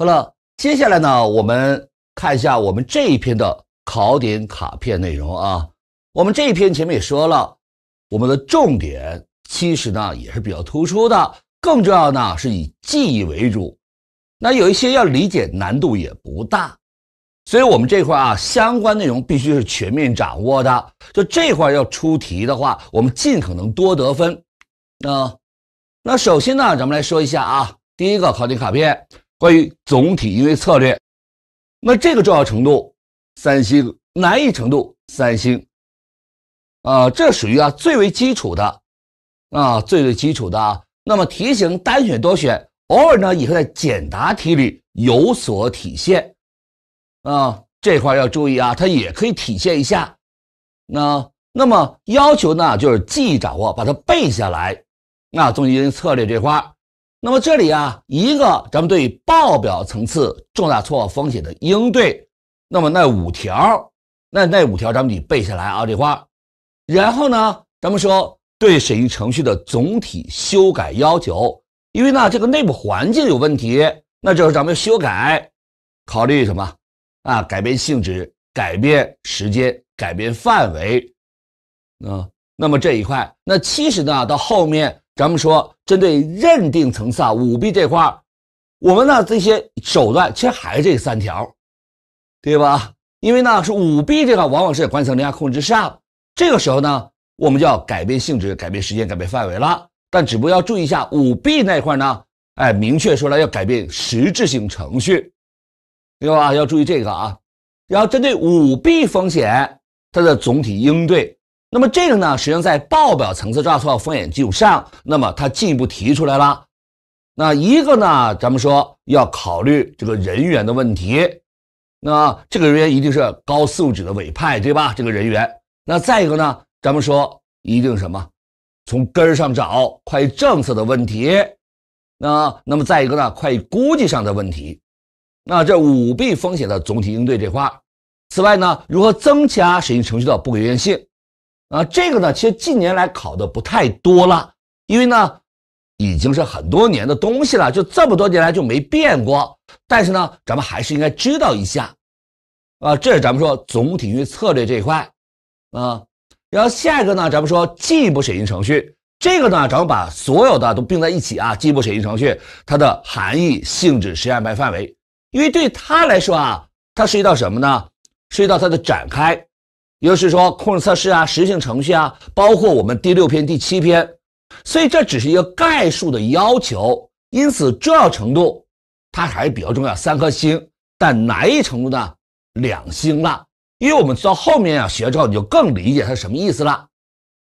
好了，接下来呢，我们看一下我们这一篇的考点卡片内容啊。我们这一篇前面也说了，我们的重点其实呢也是比较突出的，更重要呢是以记忆为主。那有一些要理解，难度也不大。所以，我们这块啊，相关内容必须是全面掌握的。就这块要出题的话，我们尽可能多得分。那，那首先呢，咱们来说一下啊，第一个考点卡片。关于总体应对策略，那这个重要程度三星，难易程度三星，啊，这属于啊最为基础的，啊，最最基础的。那么题型单选多选，偶尔呢也会在简答题里有所体现，啊，这块要注意啊，它也可以体现一下。那那么要求呢就是记忆掌握，把它背下来。那总体应对策略这块。那么这里啊，一个咱们对报表层次重大错报风险的应对，那么那五条，那那五条咱们得背下来啊这话。然后呢，咱们说对审计程序的总体修改要求，因为呢这个内部环境有问题，那就是咱们修改，考虑什么啊？改变性质、改变时间、改变范围，啊，那么这一块，那其实呢到后面。咱们说，针对认定层次啊，舞弊这块我们呢这些手段其实还是这三条，对吧？因为呢是舞弊这块，往往是管理层凌员控制下，这个时候呢，我们就要改变性质、改变时间、改变范围了。但只不过要注意一下舞弊那块呢，哎，明确说了要改变实质性程序，对吧？要注意这个啊。然后针对舞弊风险，它的总体应对。那么这个呢，实际上在报表层次抓错风险基础上，那么它进一步提出来了。那一个呢，咱们说要考虑这个人员的问题，那这个人员一定是高素质的委派，对吧？这个人员。那再一个呢，咱们说一定什么，从根上找会计政策的问题。那那么再一个呢，会计估计上的问题。那这舞弊风险的总体应对这块儿。此外呢，如何增加审计程序的不可预性？啊，这个呢，其实近年来考的不太多了，因为呢，已经是很多年的东西了，就这么多年来就没变过。但是呢，咱们还是应该知道一下。啊，这是咱们说总体预策略这一块。啊，然后下一个呢，咱们说进一步审计程序。这个呢，咱们把所有的都并在一起啊，进一步审计程序它的含义、性质、实验安排、范围。因为对他来说啊，它涉及到什么呢？涉及到它的展开。也就是说，控制测试啊，实行程序啊，包括我们第六篇、第七篇，所以这只是一个概述的要求。因此，重要程度它还是比较重要，三颗星；但难易程度呢，两星了。因为我们到后面要学之后，你就更理解它什么意思了。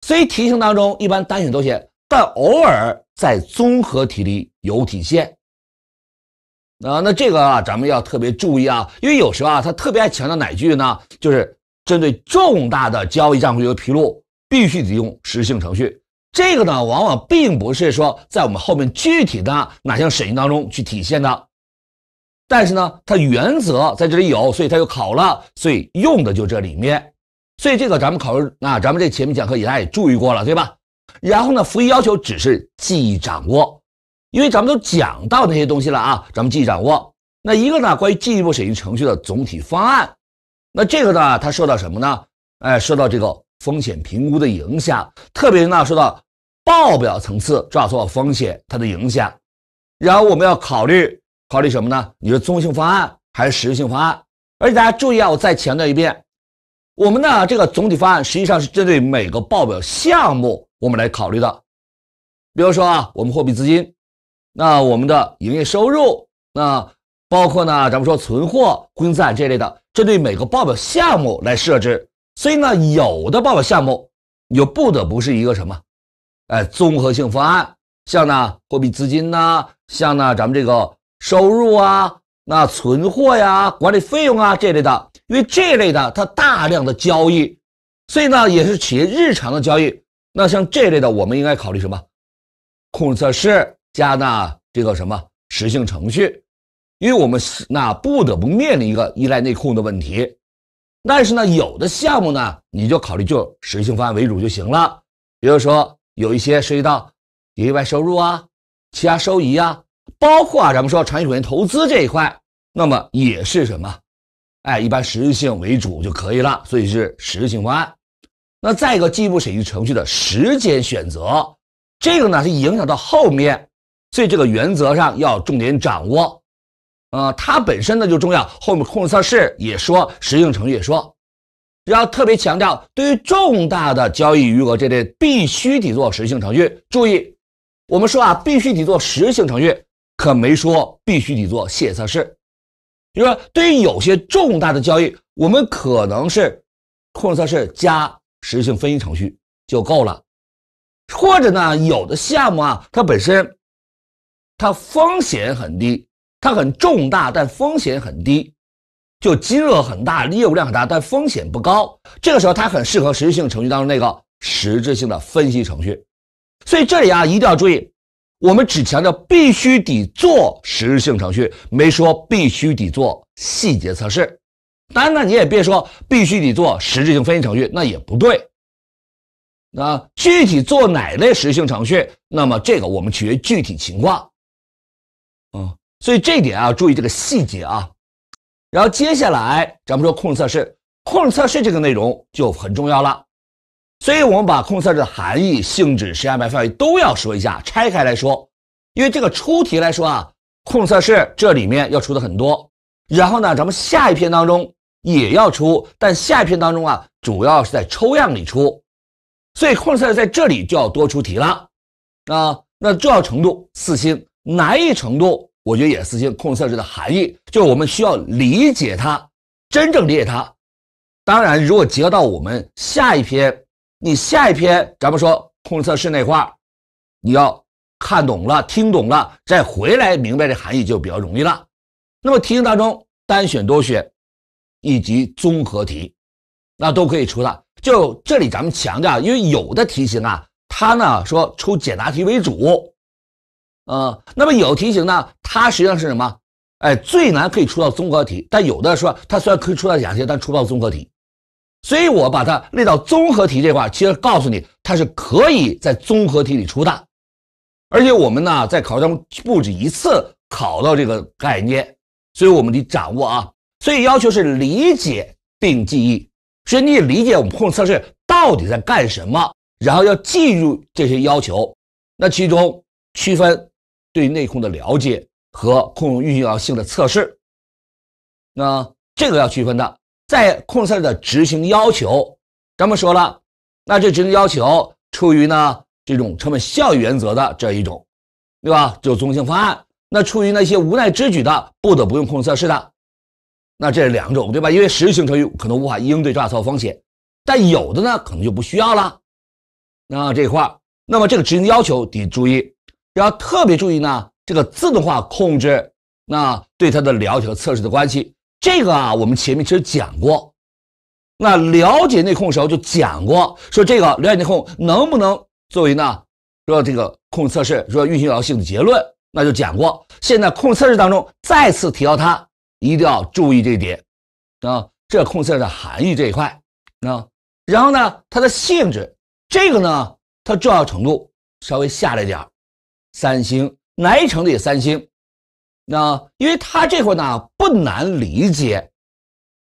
所以题型当中一般单选都写，但偶尔在综合题里有体现。啊，那这个啊，咱们要特别注意啊，因为有时候啊，他特别爱强调哪句呢？就是。针对重大的交易账户有披露，必须得用实性程序。这个呢，往往并不是说在我们后面具体的哪项审议当中去体现的，但是呢，它原则在这里有，所以它就考了，所以用的就这里面。所以这个咱们考试啊，咱们这前面讲课也大家也注意过了，对吧？然后呢，复役要求只是记忆掌握，因为咱们都讲到那些东西了啊，咱们记忆掌握。那一个呢，关于进一步审计程序的总体方案。那这个呢，它受到什么呢？哎，受到这个风险评估的影响，特别呢，受到报表层次抓错风险它的影响。然后我们要考虑考虑什么呢？你是合性方案还是实质性方案？而且大家注意啊，我再强调一遍，我们呢这个总体方案实际上是针对每个报表项目我们来考虑的。比如说啊，我们货币资金，那我们的营业收入，那包括呢，咱们说存货、固定资产这类的。针对每个报表项目来设置，所以呢，有的报表项目又不得不是一个什么，哎，综合性方案。像呢，货币资金呐，像呢，咱们这个收入啊，那存货呀，管理费用啊这类的，因为这类的它大量的交易，所以呢，也是企业日常的交易。那像这类的，我们应该考虑什么？控制测试，加大这个什么实性程序。因为我们那不得不面临一个依赖内控的问题，但是呢，有的项目呢，你就考虑就实行性方案为主就行了。比如说，有一些涉及到意外收入啊、其他收益啊，包括啊，咱们说权益投资这一块，那么也是什么？哎，一般实质性为主就可以了。所以是实质性方案。那再一个，进一步审计程序的时间选择，这个呢是影响到后面，所以这个原则上要重点掌握。呃，它本身呢就重要，后面控制测试也说，实质性程序也说，要特别强调，对于重大的交易余额这类，必须得做实性程序。注意，我们说啊，必须得做实性程序，可没说必须得做卸测试。就说，对于有些重大的交易，我们可能是控制测试加实性分析程序就够了，或者呢，有的项目啊，它本身它风险很低。它很重大，但风险很低，就金额很大，业务量很大，但风险不高。这个时候，它很适合实质性程序当中那个实质性的分析程序。所以这里啊，一定要注意，我们只强调必须得做实质性程序，没说必须得做细节测试。当然呢，你也别说必须得做实质性分析程序，那也不对。那具体做哪类实质性程序，那么这个我们取决于具体情况。嗯。所以这一点啊，注意这个细节啊。然后接下来，咱们说控制测试。控制测试这个内容就很重要了，所以我们把控制测试的含义、性质、安排范围都要说一下，拆开来说。因为这个出题来说啊，控制测试这里面要出的很多。然后呢，咱们下一篇当中也要出，但下一篇当中啊，主要是在抽样里出。所以控制测试在这里就要多出题了。啊，那重要程度四星，难易程度。我觉得也是性控制测试的含义，就是我们需要理解它，真正理解它。当然，如果结合到我们下一篇，你下一篇咱们说控制测试那块，你要看懂了、听懂了，再回来明白这含义就比较容易了。那么题型当中单选、多选以及综合题，那都可以出的。就这里咱们强调，因为有的题型啊，它呢说出简答题为主。呃，那么有题型呢，它实际上是什么？哎，最难可以出到综合题，但有的说它虽然可以出到假题，但出不到综合题，所以我把它列到综合题这块，其实告诉你它是可以在综合题里出的，而且我们呢在考中不止一次考到这个概念，所以我们得掌握啊，所以要求是理解并记忆，所以你理解我们控制测试到底在干什么，然后要记住这些要求，那其中区分。对内控的了解和控制运行性的测试，那这个要区分的，在控制测试的执行要求，咱们说了，那这执行要求出于呢这种成本效益原则的这一种，对吧？就中性方案。那出于那些无奈之举的，不得不用控制测试的，那这是两种，对吧？因为实质性程序可能无法应对重大错风险，但有的呢可能就不需要了。那这块，那么这个执行要求得注意。要特别注意呢，这个自动化控制，那对它的了解和测试的关系，这个啊，我们前面其实讲过。那了解内控时候就讲过，说这个了解内控能不能作为呢，说这个控制测试，说运行有效性结论，那就讲过。现在控制测试当中再次提到它，一定要注意这一点啊，这控制测试的含义这一块，啊，然后呢，它的性质，这个呢，它重要程度稍微下来点儿。三星，哪一的也三星，那因为它这块呢不难理解，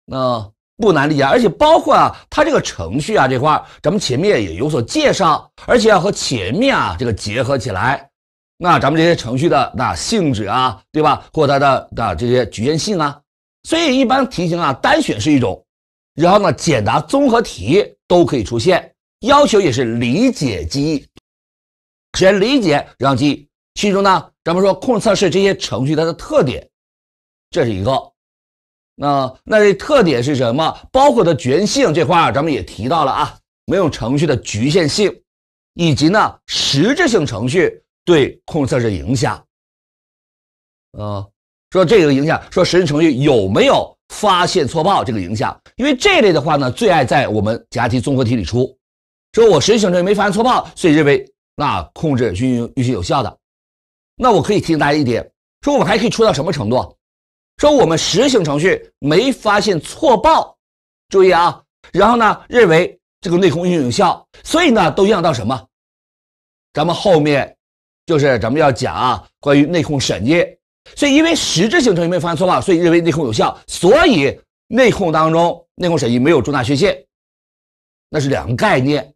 那不难理解，而且包括啊它这个程序啊这块，咱们前面也有所介绍，而且要和前面啊这个结合起来，那咱们这些程序的那性质啊，对吧？或它的的这些局限性啊，所以一般题型啊单选是一种，然后呢简答综合题都可以出现，要求也是理解记忆。先理解，让记。其中呢，咱们说控制测试这些程序它的特点，这是一个。那那这特点是什么？包括它局限性这块，咱们也提到了啊。没有程序的局限性，以及呢实质性程序对控制测试影响。啊，说这个影响，说实质性程序有没有发现错报这个影响？因为这类的话呢，最爱在我们假题综合题里出。说我实质性程序没发现错报，所以认为。那控制均运行运行有效的，那我可以提醒大家一点，说我们还可以出到什么程度？说我们实行程序没发现错报，注意啊，然后呢，认为这个内控运行有效，所以呢都影响到什么？咱们后面就是咱们要讲啊，关于内控审计，所以因为实质性程序没发现错报，所以认为内控有效，所以内控当中内控审计没有重大缺陷，那是两个概念。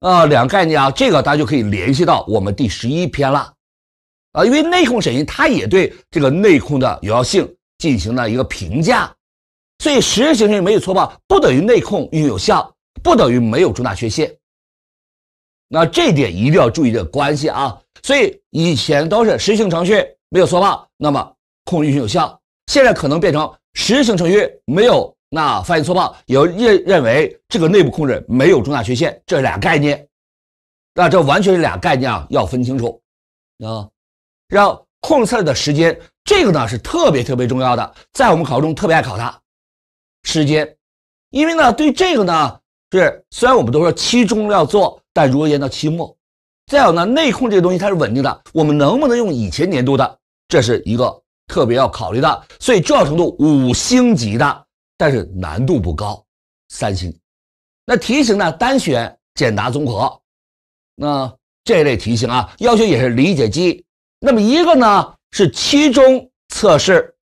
呃，两个概念啊，这个大家就可以联系到我们第十一篇了，啊，因为内控审计它也对这个内控的有效性进行了一个评价，所以实施程序没有错报不等于内控运行有效，不等于没有重大缺陷。那这点一定要注意这关系啊，所以以前都是实性程序没有错报，那么控制运行有效，现在可能变成实性程序没有。那发现错报，有认认为这个内部控制没有重大缺陷，这俩概念，那这完全是俩概念啊，要分清楚啊。然后控制测试的时间，这个呢是特别特别重要的，在我们考试中特别爱考它时间，因为呢对这个呢是虽然我们都说期中要做，但如何延到期末？再有呢内控这个东西它是稳定的，我们能不能用以前年度的，这是一个特别要考虑的，所以重要程度五星级的。但是难度不高，三星。那题型呢？单选、简答、综合。那这类题型啊，要求也是理解记忆。那么一个呢是期中测试，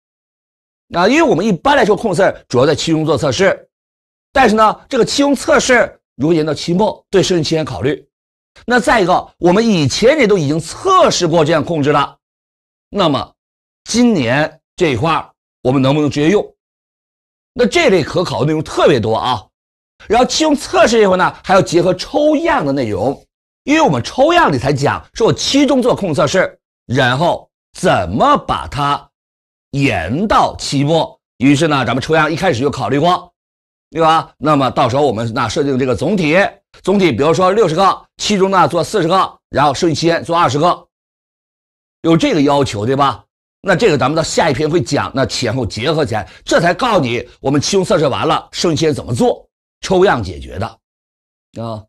啊，因为我们一般来说控制主要在期中做测试。但是呢，这个期中测试如果延到期末，对期间考虑。那再一个，我们以前也都已经测试过这样控制了。那么今年这一块，我们能不能直接用？那这类可考的内容特别多啊，然后期中测试以后呢，还要结合抽样的内容，因为我们抽样里才讲，说我期中做控测试，然后怎么把它延到期末，于是呢，咱们抽样一开始就考虑过，对吧？那么到时候我们那设定这个总体，总体比如说六十个，期中呢做四十个，然后剩余期间做二十个，有这个要求，对吧？那这个咱们到下一篇会讲，那前后结合起来，这才告诉你我们期中测试完了，剩下些怎么做抽样解决的，啊，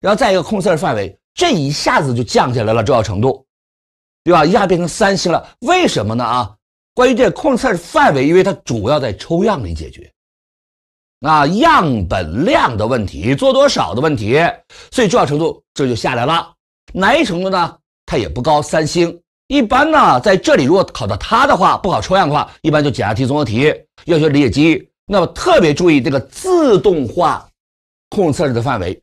然后再一个控测范围，这一下子就降下来了重要程度，对吧？一下变成三星了，为什么呢？啊，关于这控测范围，因为它主要在抽样里解决，啊，样本量的问题，做多少的问题，所以重要程度这就下来了，难易程度呢？它也不高，三星。一般呢，在这里如果考到它的话，不考抽样的话，一般就简答题、综合题，要求理解记忆。那么特别注意这个自动化控制测试的范围，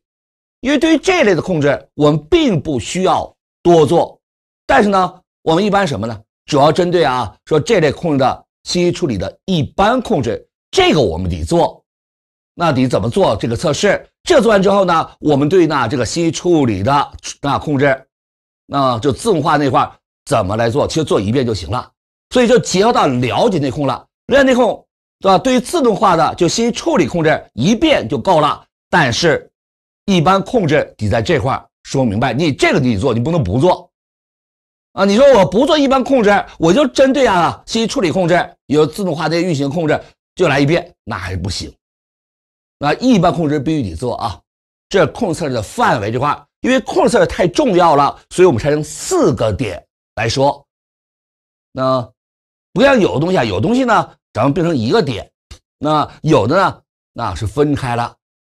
因为对于这类的控制，我们并不需要多做。但是呢，我们一般什么呢？主要针对啊，说这类控制的信息处理的一般控制，这个我们得做。那得怎么做这个测试？这做完之后呢，我们对那这个信息处理的那控制，那就自动化那块。怎么来做？其实做一遍就行了，所以就结合到了解内控了。了解内控，对吧？对于自动化的就信息处理控制一遍就够了。但是，一般控制得在这块说明白，你这个你做，你不能不做啊！你说我不做一般控制，我就针对啊？信息处理控制有自动化的运行控制就来一遍，那还是不行。那一般控制必须得做啊。这控制的范围这块，因为控制太重要了，所以我们拆成四个点。来说，那不像有的东西啊，有东西呢，咱们变成一个点。那有的呢，那是分开了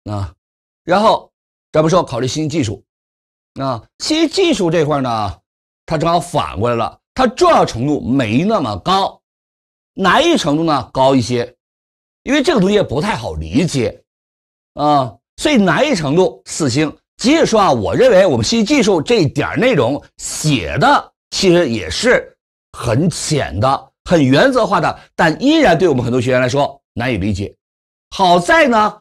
啊。然后咱们说考虑新技术啊，新技术这块呢，它正好反过来了，它重要程度没那么高，难易程度呢高一些，因为这个东西不太好理解啊，所以难易程度四星。即使说啊，我认为我们新技术这点内容写的。其实也是很浅的、很原则化的，但依然对我们很多学员来说难以理解。好在呢，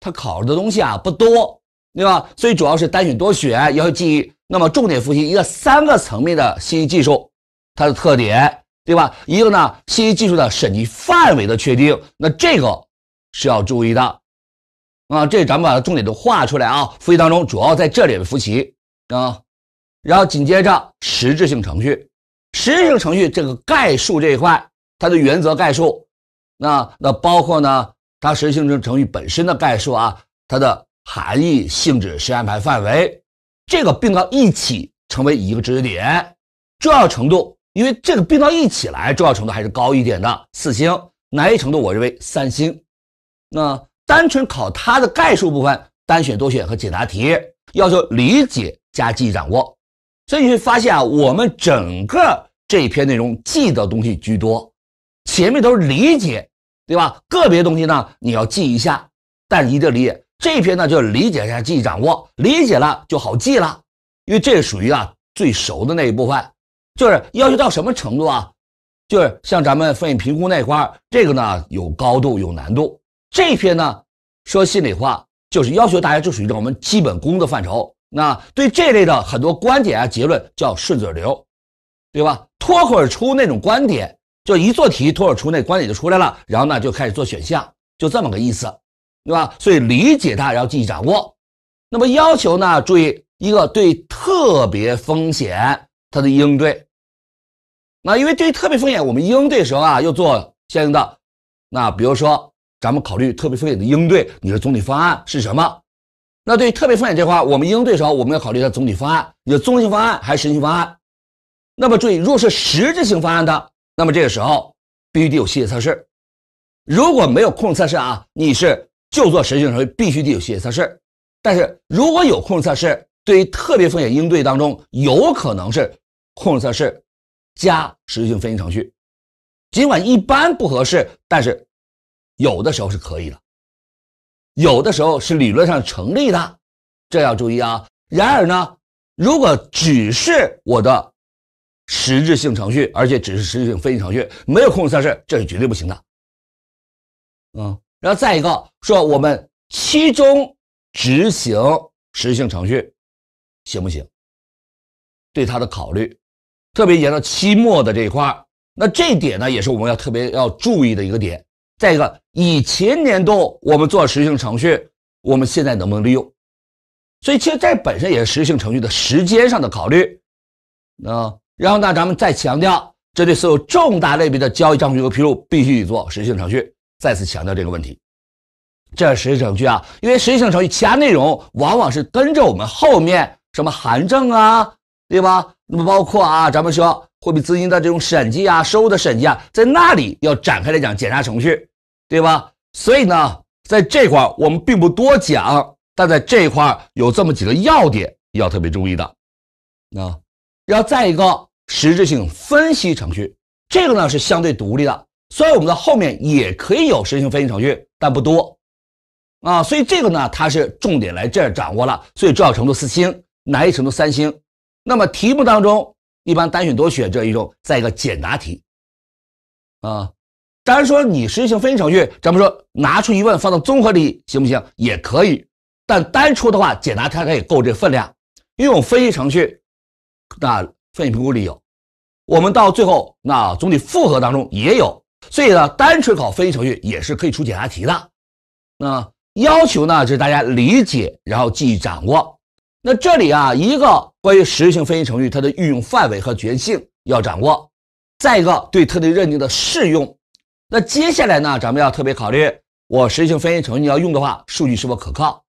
它考的东西啊不多，对吧？所以主要是单选、多选，要记忆。那么重点复习一个三个层面的信息技术，它的特点，对吧？一个呢，信息技术的审计范围的确定，那这个是要注意的啊。这咱们把它重点都画出来啊，复习当中主要在这里面复习啊。然后紧接着实质性程序，实质性程序这个概述这一块，它的原则概述，那那包括呢，它实质性程序本身的概述啊，它的含义、性质、安排范围，这个并到一起成为一个知识点，重要程度，因为这个并到一起来，重要程度还是高一点的，四星，难易程度我认为三星。那单纯考它的概述部分，单选、多选和解答题，要求理解加记忆掌握。所以你会发现啊，我们整个这篇内容记的东西居多，前面都是理解，对吧？个别东西呢你要记一下，但你得理解。这篇呢就是理解一下，记忆掌握，理解了就好记了，因为这属于啊最熟的那一部分。就是要求到什么程度啊？就是像咱们风险评估那块儿，这个呢有高度有难度。这篇呢说心里话，就是要求大家就属于我们基本功的范畴。那对这类的很多观点啊，结论叫顺嘴流，对吧？脱口而出那种观点，就一做题脱口而出那观点就出来了，然后呢就开始做选项，就这么个意思，对吧？所以理解它，然后记忆掌握。那么要求呢，注意一个对特别风险它的应对。那因为对特别风险我们应对时候啊，要做相应的。那比如说，咱们考虑特别风险的应对，你的总体方案是什么？那对于特别风险这块，我们应对时候，我们要考虑它总体方案，有综合性方案还是实质性方案。那么注意，若是实质性方案的，那么这个时候必须得有细节测试。如果没有控制测试啊，你是就做实质性程序，必须得有细节测试。但是如果有控制测试，对于特别风险应对当中，有可能是控制测试加实质性分析程序，尽管一般不合适，但是有的时候是可以的。有的时候是理论上成立的，这要注意啊。然而呢，如果只是我的实质性程序，而且只是实质性分析程序，没有控制测试，这是绝对不行的。嗯，然后再一个说我们其中执行实质性程序行不行？对它的考虑，特别严到期末的这一块，那这点呢也是我们要特别要注意的一个点。再一个，以前年度我们做实行性程序，我们现在能不能利用？所以其实这本身也是实行性程序的时间上的考虑。那然后呢，咱们再强调，针对所有重大类别的交易、账户和披露，必须做实行性程序。再次强调这个问题，这是实际程序啊，因为实际性程序其他内容往往是跟着我们后面，什么函证啊，对吧？那么包括啊，咱们说。货币资金的这种审计啊，收入的审计啊，在那里要展开来讲检查程序，对吧？所以呢，在这块我们并不多讲，但在这一块有这么几个要点要特别注意的。啊，然后再一个实质性分析程序，这个呢是相对独立的，虽然我们的后面也可以有实质性分析程序，但不多啊。所以这个呢，它是重点来这儿掌握了，所以重要程度四星，难易程度三星？那么题目当中。一般单选多选这一种，再一个简答题，啊，当然说你实行分析程序，咱们说拿出疑问放到综合里行不行？也可以，但单出的话，简答它它也够这分量。运用分析程序，那分析评估里有，我们到最后那总体复核当中也有，所以呢，单纯考分析程序也是可以出简答题的。那要求呢，就是大家理解，然后记忆掌握。那这里啊，一个关于实质性分析程序它的运用范围和局限性要掌握，再一个对特定认定的适用。那接下来呢，咱们要特别考虑，我实质性分析程序你要用的话，数据是否可靠？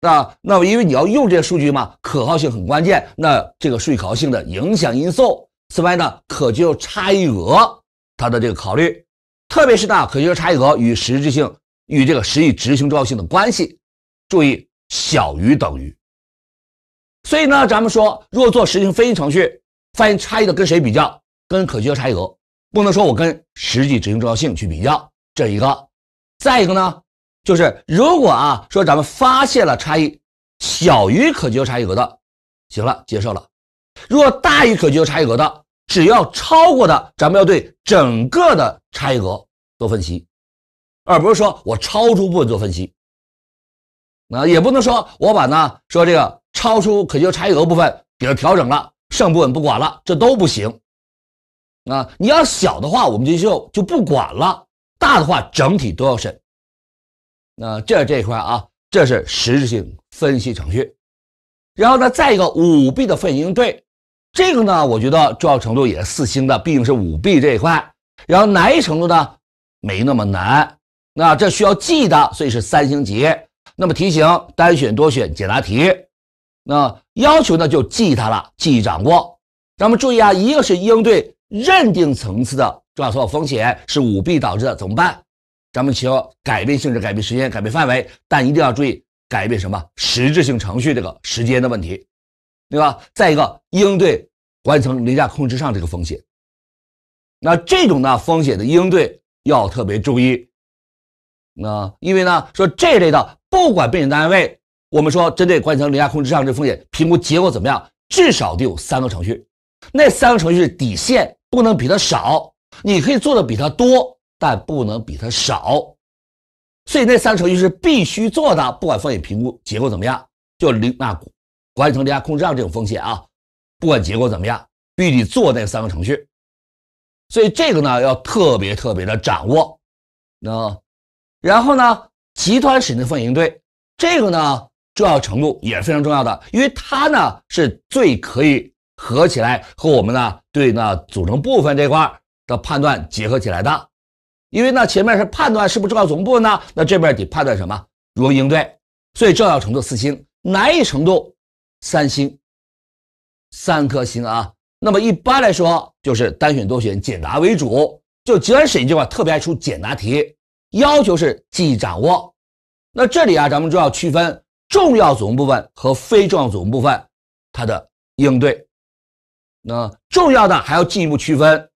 那那么因为你要用这些数据嘛，可靠性很关键。那这个数据可靠性的影响因素，此外呢，可接受差异额它的这个考虑，特别是呢，可接受差异额与实质性与这个实际执行重要性的关系。注意小于等于。所以呢，咱们说，如果做实行分析程序，发现差异的跟谁比较？跟可接受差异额不能说我跟实际执行重要性去比较这一个。再一个呢，就是如果啊说咱们发现了差异小于可接受差异额的，行了，接受了。如果大于可接受差异额的，只要超过的，咱们要对整个的差异额做分析，而不是说我超出部分做分析。啊，也不能说我把呢说这个超出可修差额部分给它调整了，剩部分不管了，这都不行。啊，你要小的话，我们就就就不管了；大的话，整体都要审。那这这一块啊，这是实质性分析程序。然后呢，再一个舞弊的析应对，这个呢，我觉得重要程度也是四星的，毕竟是舞弊这一块。然后难易程度呢，没那么难。那这需要记的，所以是三星级。那么题型单选、多选、简答题，那要求呢就记它了，记忆掌握。咱们注意啊，一个是应对认定层次的重要错风险是舞弊导致的，怎么办？咱们求要改变性质、改变时间、改变范围，但一定要注意改变什么实质性程序这个时间的问题，对吧？再一个，应对管理层凌驾控制上这个风险，那这种呢风险的应对要特别注意，那因为呢说这类的。不管被检单位，我们说针对管理层零下控制上这风险评估结果怎么样，至少得有三个程序。那三个程序是底线，不能比它少。你可以做的比它多，但不能比它少。所以那三个程序是必须做的，不管风险评估结果怎么样，就零那管理层零下控制上这种风险啊，不管结果怎么样，必须做那三个程序。所以这个呢要特别特别的掌握。那然后呢？集团审的放险应对，这个呢重要程度也是非常重要的，因为它呢是最可以合起来和我们呢对那组成部分这块的判断结合起来的，因为呢前面是判断是不是重要总部呢，那这边得判断什么如何应对，最重要程度四星，难易程度三星，三颗星啊。那么一般来说就是单选多选简答为主，就集团审计这块特别爱出简答题。要求是记忆掌握，那这里啊，咱们就要区分重要组成部分和非重要组成部分，它的应对。那重要的还要进一步区分，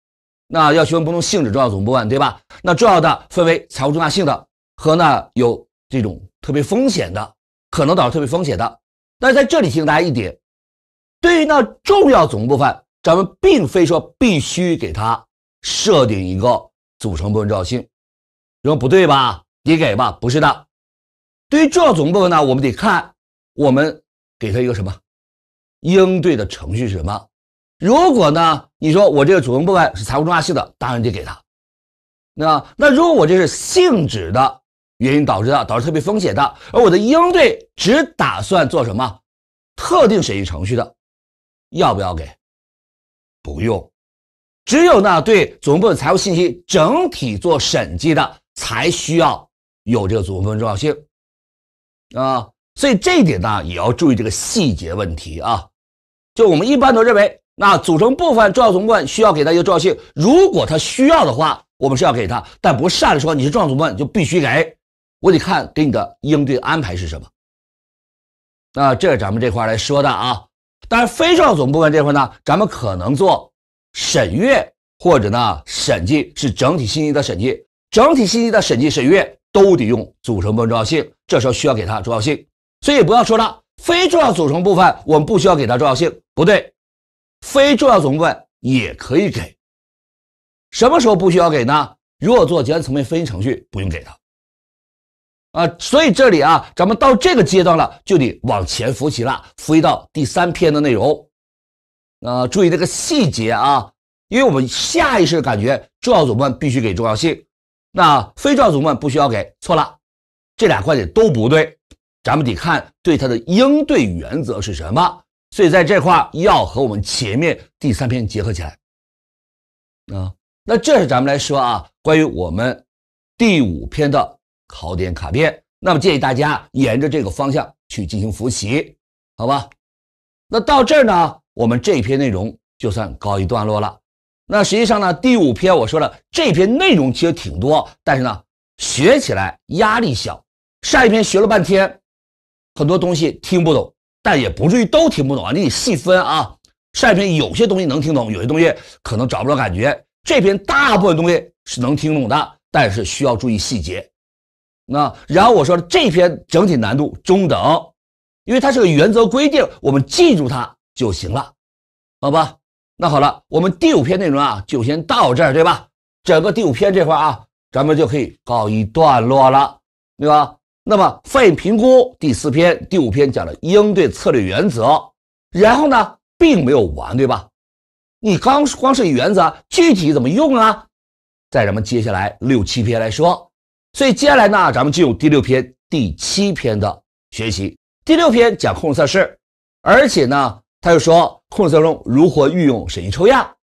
那要区分不同性质重要组成部分，对吧？那重要的分为财务重大性的和呢有这种特别风险的，可能导致特别风险的。那在这里提醒大家一点，对于那重要组成部分，咱们并非说必须给它设定一个组成部分重要性。说不对吧？你给吧？不是的。对于重要组成部分呢，我们得看我们给他一个什么应对的程序是什么。如果呢，你说我这个组成部分是财务重大性的，当然得给他。那那如果我这是性质的原因导致的，导致特别风险的，而我的应对只打算做什么特定审计程序的，要不要给？不用。只有呢，对总部的财务信息整体做审计的。才需要有这个组成部分重要性啊，所以这一点呢也要注意这个细节问题啊。就我们一般都认为，那组成部分重要总成分需要给它一个重要性，如果它需要的话，我们是要给它，但不是说你是重要总成分就必须给，我得看给你的应对安排是什么。那这是咱们这块来说的啊。但是非重要组成部分这块呢，咱们可能做审阅或者呢审计，是整体信息的审计。整体信息的审计审阅都得用组成部分重要性，这时候需要给它重要性。所以不要说了，非重要组成部分我们不需要给它重要性，不对，非重要组成部分也可以给。什么时候不需要给呢？果做结算层面分析程序，不用给它。啊，所以这里啊，咱们到这个阶段了，就得往前复习了，复习到第三篇的内容。啊，注意这个细节啊，因为我们下意识感觉重要组部分必须给重要性。那非照组们不需要给错了，这俩观点都不对，咱们得看对他的应对原则是什么。所以在这块要和我们前面第三篇结合起来。啊，那这是咱们来说啊，关于我们第五篇的考点卡片。那么建议大家沿着这个方向去进行复习，好吧？那到这儿呢，我们这篇内容就算告一段落了。那实际上呢，第五篇我说了，这篇内容其实挺多，但是呢，学起来压力小。上一篇学了半天，很多东西听不懂，但也不至于都听不懂啊。你得细分啊。上一篇有些东西能听懂，有些东西可能找不到感觉。这篇大部分东西是能听懂的，但是需要注意细节。那然后我说了，这篇整体难度中等，因为它是个原则规定，我们记住它就行了，好吧？那好了，我们第五篇内容啊，就先到这儿，对吧？整个第五篇这块啊，咱们就可以告一段落了，对吧？那么翻译评估第四篇、第五篇讲了应对策略原则，然后呢，并没有完，对吧？你刚光是原则，具体怎么用啊？在咱们接下来六七篇来说。所以接下来呢，咱们进入第六篇、第七篇的学习。第六篇讲控制测试，而且呢。他就说，控制当中如何运用审计抽样？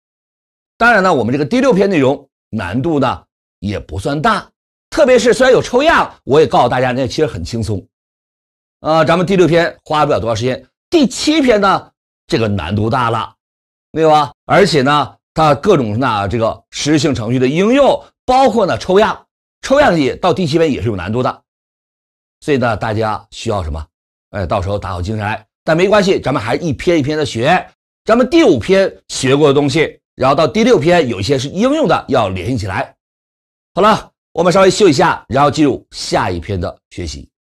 当然呢，我们这个第六篇内容难度呢也不算大，特别是虽然有抽样，我也告诉大家，那其实很轻松。呃，咱们第六篇花不了多少时间。第七篇呢，这个难度大了，对吧？而且呢，它各种那这个实质性程序的应用，包括呢抽样，抽样也到第七篇也是有难度的。所以呢，大家需要什么？哎，到时候打好精神来。但没关系，咱们还一篇一篇的学。咱们第五篇学过的东西，然后到第六篇有一些是应用的，要联系起来。好了，我们稍微休一下，然后进入下一篇的学习。